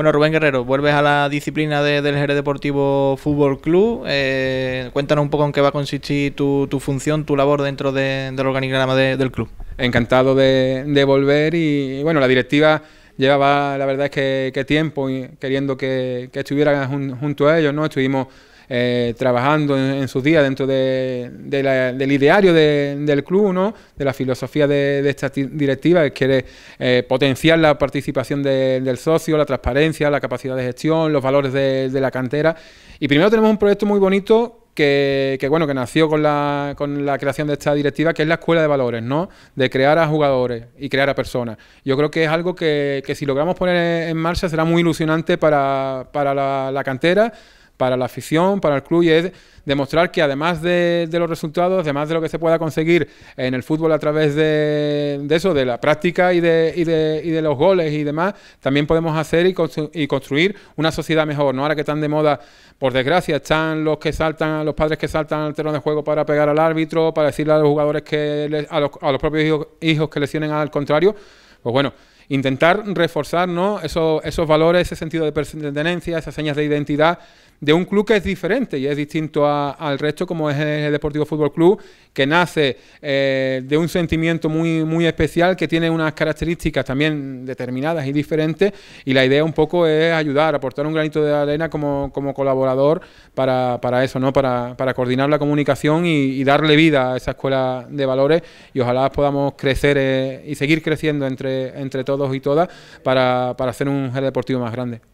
Bueno, Rubén Guerrero, vuelves a la disciplina del Jerez Deportivo Fútbol Club. Eh, cuéntanos un poco en qué va a consistir tu, función, tu labor dentro del organigrama del club. Encantado de, volver y, bueno, la directiva llevaba, la verdad es que, tiempo tiempo queriendo que, que estuviera junto a ellos, ¿no? Estuvimos eh, trabajando en, sus días dentro del ideario del club, ¿no? de la filosofía de, esta directiva, que quiere eh, potenciar la participación del socio, la transparencia, la capacidad de gestión, los valores de la cantera. Y primero tenemos un proyecto muy bonito que, bueno que nació con la, con la creación de esta directiva, que es la escuela de valores, ¿no? De crear a jugadores y crear a personas. Yo creo que es algo que, si logramos poner en marcha será muy ilusionante para, para la, la cantera, para la afición, para el club, y es demostrar que además de, los resultados, además de lo que se pueda conseguir en el fútbol a través de, eso, de la práctica y de, de, los goles y demás, también podemos hacer y, construir una sociedad mejor. ¿no? Ahora que están de moda, por desgracia, están los que saltan, los padres que saltan al terreno de juego para pegar al árbitro, para decirle a los jugadores que a, los, propios hijos, que les tienen al contrario. Pues bueno, intentar reforzar esos valores, ese sentido de pertenencia, esas señas de identidad de un club que es diferente y es distinto al resto, como es el Deportivo Fútbol Club, que nace eh, de un sentimiento muy, muy especial, que tiene unas características también determinadas y diferentes. Y la idea un poco es ayudar, aportar un granito de arena como, colaborador para, para eso, ¿no? Para, para, coordinar la comunicación y, darle vida a esa escuela de valores. Y ojalá podamos crecer eh, y seguir creciendo entre, entre todos y todas para, para hacer un deportivo más grande.